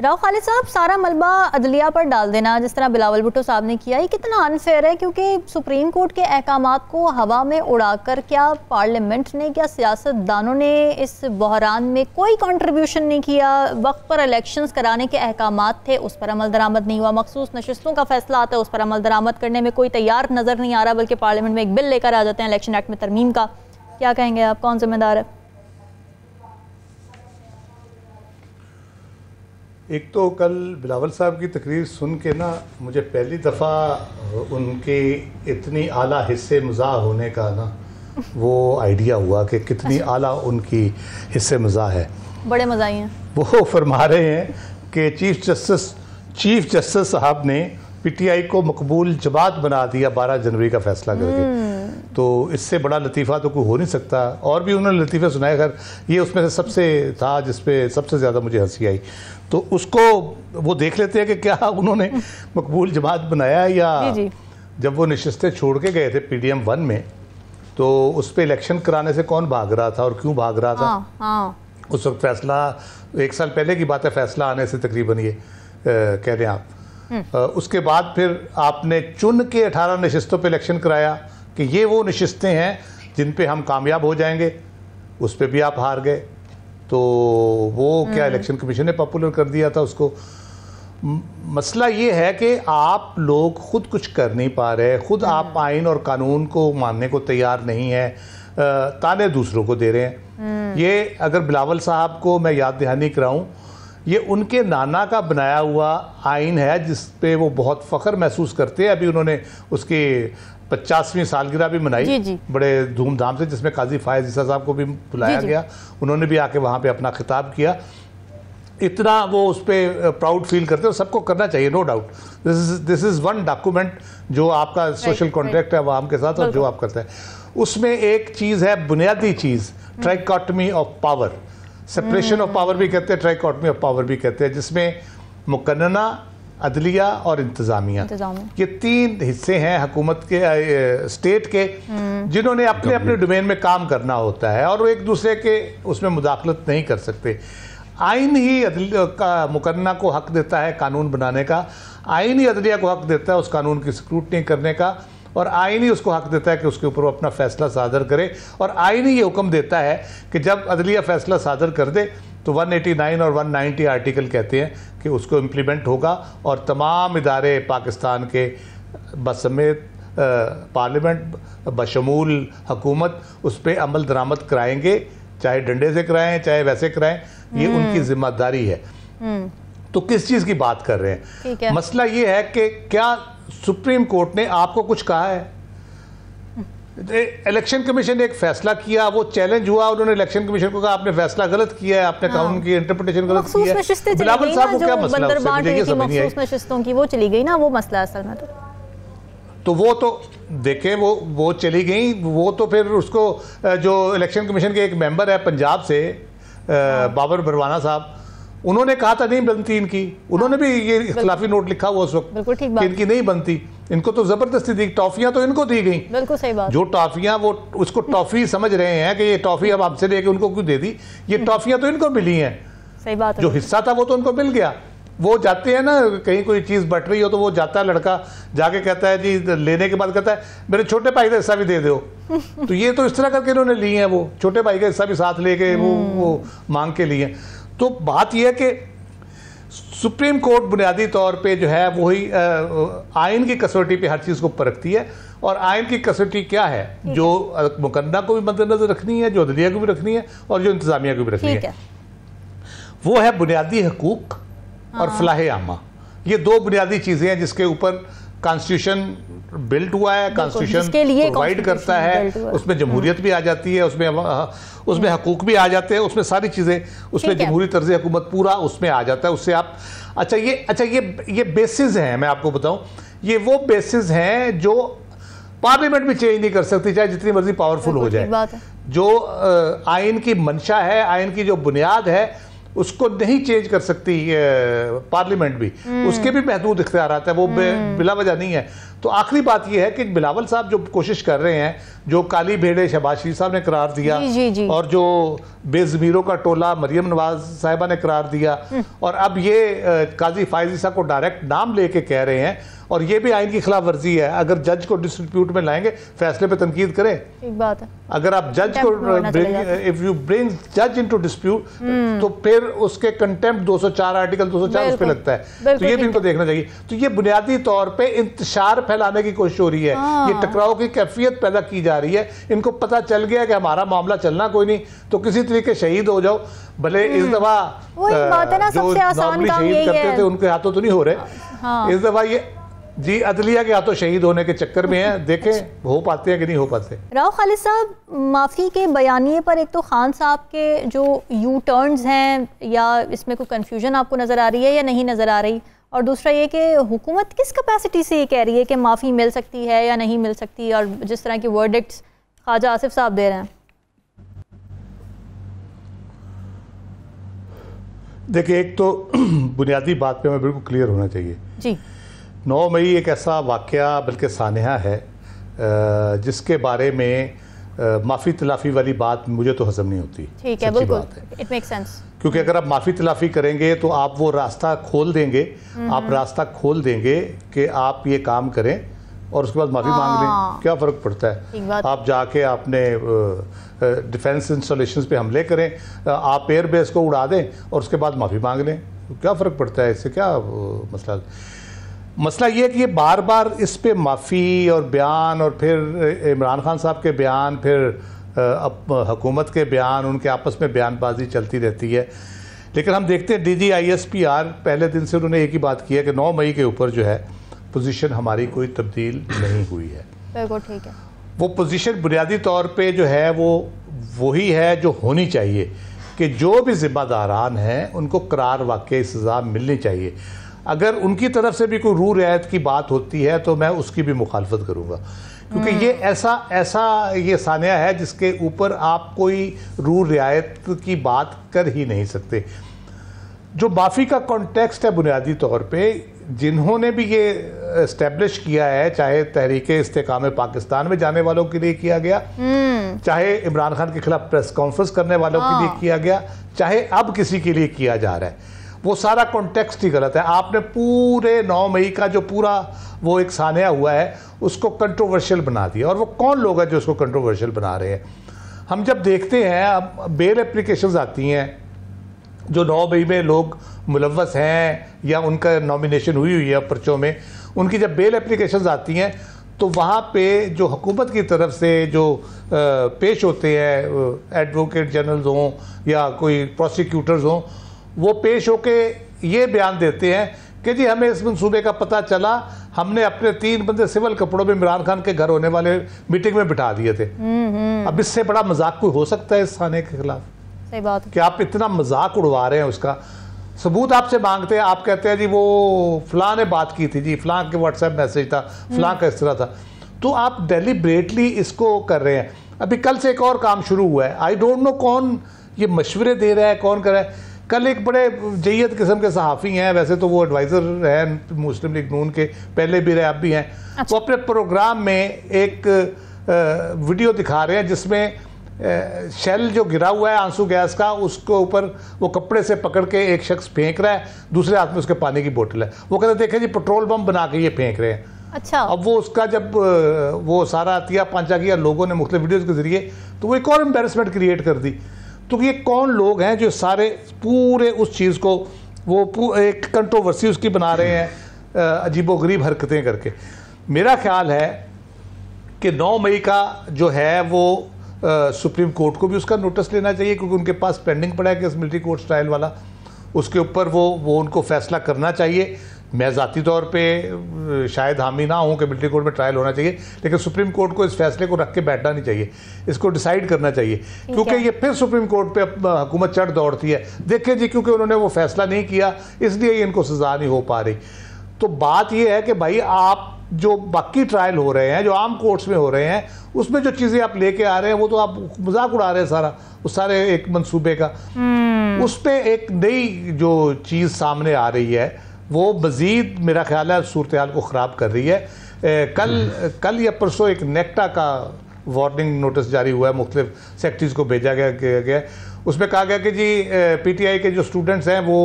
राव खालिद साहब सारा मलबा अदलिया पर डाल देना जिस तरह बिलावल भुट्टो साहब ने किया ये कितना अनफेयर है क्योंकि सुप्रीम कोर्ट के अहकाम को हवा में उड़ाकर क्या पार्लियामेंट ने क्या सियासतदानों ने इस बहरान में कोई कंट्रीब्यूशन नहीं किया वक्त पर इलेक्शंस कराने के अहकाम थे उस पर अमल दरामद नहीं हुआ मखसूस नशस्तों का फैसला आता है उस पर अमल दरामद करने में कोई तैयार नज़र नहीं आ रहा बल्कि पार्लियामेंट में एक बिल लेकर आ जाते हैं इलेक्शन एक्ट में तरमीम का क्या कहेंगे आप कौन जिम्मेदार है एक तो कल बिलावल साहब की तकरीर सुन के ना मुझे पहली दफ़ा उनके इतनी आला हिस्से मजा होने का ना वो आइडिया हुआ कि कितनी अच्छा। आला उनकी हिस्से मज़ा है बड़े मज़ाही हैं वो फरमा रहे हैं कि चीफ जस्टिस चीफ जस्टिस साहब ने पीटीआई को मकबूल जमात बना दिया 12 जनवरी का फैसला करके हम्म। तो इससे बड़ा लतीफ़ा तो कोई हो नहीं सकता और भी उन्होंने लतीफ़े सुनाए खैर ये उसमें से सबसे था जिस पे सबसे ज़्यादा मुझे हंसी आई तो उसको वो देख लेते हैं कि क्या उन्होंने मकबूल जमात बनाया या जी जी। जब वो नशस्तें छोड़ के गए थे पी डी एम वन में तो उस पर इलेक्शन कराने से कौन भाग रहा था और क्यों भाग रहा था हाँ, हाँ। उस वक्त फैसला एक साल पहले की बात है फैसला आने से तकरीबन ये कह रहे हैं आप हम्म। उसके बाद फिर आपने चुन के अठारह नशस्तों पर इलेक्शन कराया कि ये वो नशस्तें हैं जिन पे हम कामयाब हो जाएंगे उस पर भी आप हार गए तो वो क्या हम्म। इलेक्शन कमीशन ने पॉपुलर कर दिया था उसको मसला ये है कि आप लोग ख़ुद कुछ कर नहीं पा रहे ख़ुद आप हम्म। आइन और कानून को मानने को तैयार नहीं है ताने दूसरों को दे रहे हैं हम्म। ये अगर बिलावल साहब को मैं याद दहानी कराऊं ये उनके नाना का बनाया हुआ आइन है जिस पे वो बहुत फ़ख्र महसूस करते हैं अभी उन्होंने उसके पचासवीं सालगिरह भी मनाई जी जी। बड़े धूमधाम से जिसमें काजी फायज ईसा साहब को भी बुलाया गया उन्होंने भी आके वहाँ पे अपना खिताब किया इतना वो उस पर प्राउड फील करते हैं सबको करना चाहिए no doubt this is this is one document जो आपका सोशल कॉन्ट्रैक्ट है आवाम के साथ और जो आप करते हैं उसमें एक चीज़ है बुनियादी चीज़ trichotomy of power separation of power भी कहते हैं ट्राइकॉटमी ऑफ पावर भी कहते हैं जिसमें मुकन्ना अदलिया और इंतज़ामिया ये तीन हिस्से हैं हकूमत के स्टेट के हम्म। जिन्होंने अपने अपने डोमेन में काम करना होता है और वो एक दूसरे के उसमें मुदाखलत नहीं कर सकते आइन ही का मुकन्ना को हक देता है कानून बनाने का आइन ही अदलिया को हक देता है उस कानून की स्क्रूटनी करने का और आइन ही उसको हक देता है कि उसके ऊपर वो अपना फैसला सादर करे और आइन ही ये हुक्म देता है कि जब अदलिया फैसला सादर कर दे तो 189 और 190 आर्टिकल कहते हैं कि उसको इम्प्लीमेंट होगा और तमाम इदारे पाकिस्तान के बसमेत पार्लियामेंट बशमूल हकूमत उस पर अमल दरामद कराएंगे चाहे डंडे से कराएं चाहे वैसे कराएं ये हम्म। उनकी जिम्मेदारी है हम्म। तो किस चीज़ की बात कर रहे हैं मसला ये है कि क्या सुप्रीम कोर्ट ने आपको कुछ कहा है इलेक्शन कमीशन ने एक फैसला किया वो चैलेंज हुआ उन्होंने इलेक्शन कमीशन को कहा आपने फैसला गलत किया है आपने हाँ। कानून की इंटरप्रिटेशन गलत है बिलावल साहब को क्या मसला की वो चली गई ना वो मसला असल में तो तो वो तो देखें वो वो चली गई वो तो फिर उसको जो इलेक्शन कमीशन के एक मेंबर है पंजाब से हाँ। बाबर बरवाना साहब उन्होंने कहा था नहीं बनती इनकी उन्होंने भी ये इखिलाफी नोट लिखा हुआ उस वक्त इनकी नहीं बनती इनको तो जबरदस्ती दी टॉफियां तो इनको दी गई बिल्कुल सही बात जो टॉफियां वो उसको टॉफी समझ रहे हैं कि ये टॉफी अब आपसे लेके उनको क्यों दे दी ये हम्म। टॉफियां तो इनको मिली हैं सही बात जो हिस्सा था वो तो उनको मिल गया वो जाते हैं ना कहीं कोई चीज़ बट रही हो तो वो जाता है लड़का जाके कहता है जी लेने के बाद कहता है मेरे छोटे भाई का हिस्सा भी दे दो तो ये तो इस तरह करके इन्होंने लिए हैं वो छोटे भाई का हिस्सा भी साथ लेके वो हम्म। वो मांग के लिए तो बात यह है कि सुप्रीम कोर्ट बुनियादी तौर पे जो है वही आइन की कसौटी पे हर चीज़ को परखती है और आयन की कसौटी क्या है जो मुकन्ना को भी मद्देनजर रखनी है जो अदलिया को भी रखनी है और जो इंतज़ामिया को भी रखनी है वो है बुनियादी हकूक और हाँ। फलाह आमा ये दो बुनियादी चीज़ें हैं जिसके ऊपर कॉन्स्टिट्यूशन बिल्ट हुआ है कॉन्स्टिट्यूशन प्रोवाइड करता है उसमें जमहूरियत हाँ। भी आ जाती है उसमें हाँ, उसमें हाँ। हकूक भी आ जाते हैं उसमें सारी चीज़ें उसमें जमहूरी तर्ज हुकूमत पूरा उसमें आ जाता है उससे आप अच्छा ये अच्छा ये ये बेसिस हैं मैं आपको बताऊं ये वो बेसिस हैं जो पार्लियामेंट भी चेंज नहीं कर सकती चाहे जितनी मर्जी पावरफुल हो जाए जो आइन की मंशा है आइन की जो बुनियाद है उसको नहीं चेंज कर सकती पार्लियामेंट भी हम्म। उसके भी महदूद इख्तियार है वो हम्म। बिला वजह नहीं है तो आखिरी बात यह है कि बिलावल साहब जो कोशिश कर रहे हैं जो काली भेड़े शहबाज शरीफ साहब ने करार दिया जी जी जी। और जो बेजमीरों का टोला मरियम नवाज साहिबा ने करार दिया हम्म। और अब ये काजी फायजी साहब को डायरेक्ट नाम लेके कह रहे हैं और ये भी आइन की खिलाफ वर्जी है अगर जज को डिस्प्यूट में लाएंगे फैसले पे तनकीद करें एक बात है अगर आप जज को इफ यू ब्रिंग जज इनटू डिस्प्यूट तो फिर उसके कंटेम्प्ट 204 आर्टिकल 204 उस पे लगता है तो ये भी इनको देखना चाहिए तो ये बुनियादी तौर पे इंतशार फैलाने की कोशिश हो रही है हाँ। ये टकराव की कैफियत पैदा की जा रही है इनको पता चल गया कि हमारा मामला चलना कोई नहीं तो किसी तरीके शहीद हो जाओ भले इस हम्म। दफा जो नॉर्मली शहीद करते थे उनके हाथों तो नहीं हो रहे हाँ। इस दफा ये जी अदलिया के हाथों शहीद होने के चक्कर में है देखें अच्छा। हो पाते हैं कि नहीं हो पाते राव खालिद साहब माफ़ी के बयानिए पर एक तो खान साहब के जो यू टर्न्स हैं या इसमें कोई कंफ्यूजन आपको नज़र आ रही है या नहीं नज़र आ रही और दूसरा ये कि हुकूमत किस कैपेसिटी से ये कह रही है कि माफ़ी मिल सकती है या नहीं मिल सकती और जिस तरह की वर्डिक्ट्स ख्वाजा आसिफ साहब दे रहे हैं देखिए एक तो बुनियादी बात पे हमें बिल्कुल क्लियर होना चाहिए जी नौ मई एक ऐसा वाक़ बल्कि सानहा है जिसके बारे में माफ़ी तलाफ़ी वाली बात मुझे तो हजम नहीं होती ठीक है बिल्कुल इट मेक सेंस क्योंकि अगर आप माफ़ी तलाफ़ी करेंगे तो आप वो रास्ता खोल देंगे आप हम्म। रास्ता खोल देंगे कि आप ये काम करें और उसके बाद माफ़ी हाँ। मांग लें क्या फ़र्क पड़ता है आप जाके आपने डिफेंस इंस्टॉलेशन पे हमले करें आप एयरबेस को उड़ा दें और उसके बाद माफ़ी मांग लें क्या फ़र्क पड़ता है इससे क्या मसला मसला ये है कि ये बार बार इस पे माफ़ी और बयान और फिर इमरान खान साहब के बयान फिर अब हुकूमत के बयान उनके आपस में बयानबाजी चलती रहती है लेकिन हम देखते हैं D G I S P R पहले दिन से उन्होंने एक ही बात की है कि 9 मई के ऊपर जो है पोजीशन हमारी कोई तब्दील नहीं हुई है बिल्कुल ठीक है वो पोजीशन बुनियादी तौर पे जो है वो वही है जो होनी चाहिए कि जो भी जिम्मेदारान हैं उनको करार वाक्य सज़ा मिलनी चाहिए अगर उनकी तरफ से भी कोई रू रियायत की बात होती है तो मैं उसकी भी मुखालफत करूँगा क्योंकि ये हम्म। ऐसा ऐसा ये सानिया है जिसके ऊपर आप कोई रू रियायत की बात कर ही नहीं सकते जो माफ़ी का कॉन्टेक्स्ट है बुनियादी तौर पे जिन्होंने भी ये इस्टेब्लिश किया है चाहे तहरीक इस्तेकाम पाकिस्तान में जाने वालों के लिए किया गया हम्म। चाहे इमरान खान के खिलाफ प्रेस कॉन्फ्रेंस करने वालों के लिए हाँ। किया गया चाहे अब किसी के लिए किया जा रहा है वो सारा कॉन्टेक्स्ट ही गलत है आपने पूरे नौ मई का जो पूरा वो एक सानिया हुआ है उसको कंट्रोवर्शियल बना दिया और वो कौन लोग हैं जो उसको कंट्रोवर्शियल बना रहे हैं हम जब देखते हैं अब बेल एप्लीकेशन आती हैं जो नौ मई में लोग मुलवस हैं या उनका नॉमिनेशन हुई हुई है पर्चों में उनकी जब बेल एप्लीकेशन आती हैं तो वहाँ पे जो हुकूमत की तरफ से जो पेश होते हैं एडवोकेट जनरल्स हों या कोई प्रोसिक्यूटर्स हों वो पेश होके ये बयान देते हैं कि जी हमें इस मनसूबे का पता चला हमने अपने तीन बंदे सिविल कपड़ों में इमरान खान के घर होने वाले मीटिंग में बिठा दिए थे अब इससे बड़ा मजाक कोई हो सकता है इस थाने के खिलाफ सही बात कि आप इतना मजाक उड़वा रहे हैं उसका सबूत आपसे मांगते हैं आप कहते हैं जी वो फलां ने बात की थी जी फलां के व्हाट्सएप मैसेज था हम्म। फलां का इस तरह था तो आप डेलीबरेटली इसको कर रहे हैं अभी कल से एक और काम शुरू हुआ है आई डोंट नो कौन ये मशवरे दे रहा है कौन कर रहा है कल एक बड़े जयत किस्म के सहाफ़ी हैं वैसे तो वो एडवाइज़र हैं मुस्लिम लीग नून के पहले भी रहे अब भी हैं अच्छा। वो अपने प्रोग्राम में एक वीडियो दिखा रहे हैं जिसमें शेल जो गिरा हुआ है आंसू गैस का उसके ऊपर वो कपड़े से पकड़ के एक शख्स फेंक रहा है दूसरे हाथ में उसके पानी की बोतल है वो कहते देखे जी पेट्रोल पम्प बना के ये फेंक रहे हैं अच्छा अब वो उसका जब वो सारा अतिया पांचा किया लोगों ने मुख्तलिफ वीडियोज़ के ज़रिए तो वो एक और एम्बेरसमेंट क्रिएट कर दी तो ये कौन लोग हैं जो सारे पूरे उस चीज़ को वो एक कंट्रोवर्सी उसकी बना रहे हैं अजीबो गरीब हरकतें करके मेरा ख्याल है कि 9 मई का जो है वो आ, सुप्रीम कोर्ट को भी उसका नोटिस लेना चाहिए क्योंकि उनके पास पेंडिंग पड़ा है कि मिलिट्री कोर्ट स्टाइल वाला उसके ऊपर वो वो उनको फैसला करना चाहिए मैं जतीी तौर पे शायद हामी ना हूँ कि मिलिट्री कोर्ट में ट्रायल होना चाहिए लेकिन सुप्रीम कोर्ट को इस फैसले को रख के बैठना नहीं चाहिए इसको डिसाइड करना चाहिए क्योंकि ये फिर सुप्रीम कोर्ट पे हुकूमत चढ़ दौड़ती है देखें जी क्योंकि उन्होंने वो फैसला नहीं किया इसलिए इनको सजा नहीं हो पा रही तो बात यह है कि भाई आप जो बाकी ट्रायल हो रहे हैं जो आम कोर्ट्स में हो रहे हैं उसमें जो चीज़ें आप लेके आ रहे हैं वो तो आप मजाक उड़ा रहे हैं सारा उस सारे एक मंसूबे का हम्म। उस पर एक नई जो चीज़ सामने आ रही है वो मज़ीद मेरा ख्याल है सूरत हाल को ख़राब कर रही है ए, कल कल या परसों एक नेक्टा का वार्निंग नोटिस जारी हुआ है मुख्तलिफ सेक्टर्स को भेजा गया किया गया। उसमें कहा गया कि जी पीटीआई के जो स्टूडेंट्स हैं वो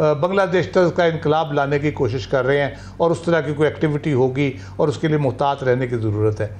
बांग्लादेश तक का इनकलाब लाने की कोशिश कर रहे हैं और उस तरह की कोई एक्टिविटी होगी और उसके लिए मुहतात रहने की ज़रूरत है